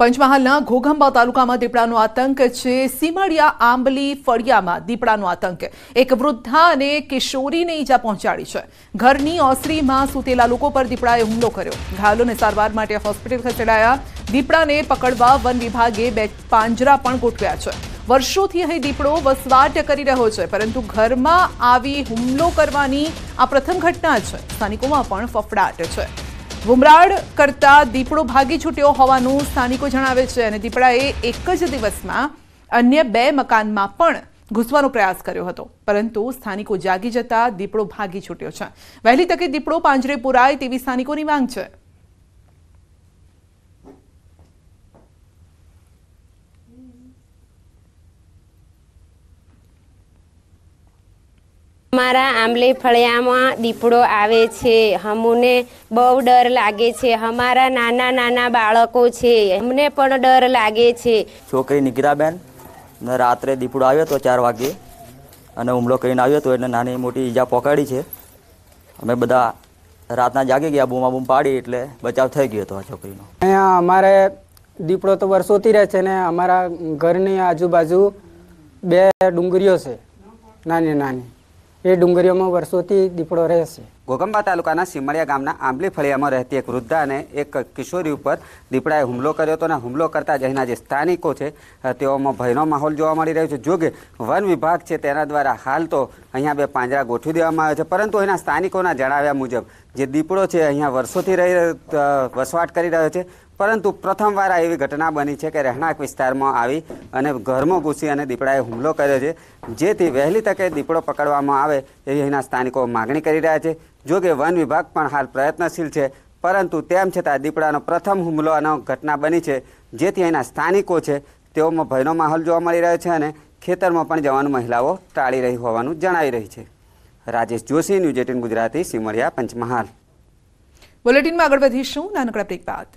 પંચમહાલના ઘોઘંબા તાલુકામાં દીપડાનો આતંક છે સીમાડિયા આંબલી ફળિયામાં દીપડાનો આતંક એક વૃદ્ધા અને કિશોરીને ઈજા પહોંચાડી છે ઘરની ઓસરીમાં સૂતેલા લોકો પર દીપડાએ હુમલો કર્યો ઘાયલોને સારવાર માટે હોસ્પિટલ ખસેડાયા દીપડાને પકડવા વન વિભાગે બે પાંજરા પણ ગોઠવ્યા છે વર્ષોથી અહીં દીપડો વસવાટ કરી રહ્યો છે પરંતુ ઘરમાં આવી હુમલો કરવાની આ પ્રથમ ઘટના છે સ્થાનિકોમાં પણ ફફડાટ છે બુમરાડ કરતા દીપડો ભાગી છૂટ્યો હોવાનું સ્થાનિકો જણાવે છે અને દીપડાએ એક જ દિવસમાં અન્ય બે મકાનમાં પણ ઘૂસવાનો પ્રયાસ કર્યો હતો પરંતુ સ્થાનિકો જાગી જતા દીપડો ભાગી છૂટ્યો છે વહેલી તકે દીપડો પાંજરે પુરાય તેવી સ્થાનિકોની માંગ છે મારા આંબલી ફળિયામાં દીપડો આવે છે હમને બહુ ડર લાગે છે અમારા નાના નાના બાળકો છે અમને પણ ડર લાગે છે છોકરી નિગરાબેન રાત્રે દીપડો આવ્યો હતો ચાર વાગે અને હુમલો કરીને આવ્યો હતો એને નાની મોટી ઈજા પકડી છે અમે બધા રાતના જાગી ગયા બૂમા બૂમ પાડી એટલે બચાવ થઈ ગયો હતો આ છોકરીનો અહીંયા અમારે દીપડો તો વર્ષોથી રહે છે ને અમારા ઘરની આજુબાજુ બે ડુંગરીઓ છે નાની નાની એ ડુંગરીઓમાં વર્ષોથી દીપડો રહે છે ગોગંબા તાલુકાના સીમળિયા ગામના આંબલી ફળિયામાં રહેતી એક વૃદ્ધા અને એક કિશોરી ઉપર દીપડાએ હુમલો કર્યો હતો અને હુમલો કરતાં જ અહીંના જે સ્થાનિકો છે તેઓમાં ભયનો માહોલ જોવા મળી રહ્યો છે જો કે વન વિભાગ છે તેના દ્વારા હાલ તો અહીંયા બે પાંજરા ગોઠવી દેવામાં આવ્યા છે પરંતુ અહીંના સ્થાનિકોના જણાવ્યા મુજબ જે દીપડો છે અહીંયા વર્ષોથી રહી વસવાટ કરી રહ્યો છે પરંતુ પ્રથમવાર આ એવી ઘટના બની છે કે રહેણાંક વિસ્તારમાં આવી અને ઘરમાં ઘૂસી અને દીપડાએ હુમલો કર્યો છે જેથી વહેલી તકે દીપડો પકડવામાં આવે એવી અહીંના સ્થાનિકો માગણી કરી રહ્યા છે જોકે વન વિભાગ પણ હાલ પ્રયત્નશીલ છે પરંતુ તેમ છતાં દીપડાનો પ્રથમ હુમલોનો ઘટના બની છે જેથી અહીંના સ્થાનિકો છે તેઓમાં ભયનો માહોલ જોવા મળી રહ્યો છે અને ખેતરમાં પણ જવાનું મહિલાઓ ટાળી રહી હોવાનું જણાવી રહી છે રાજેશ જોશી ન્યૂઝ એટીન ગુજરાતી સીમરિયા પંચમહાલ બુલેટિનમાં આગળ વધીશું નાનકડા બ્રેક બાદ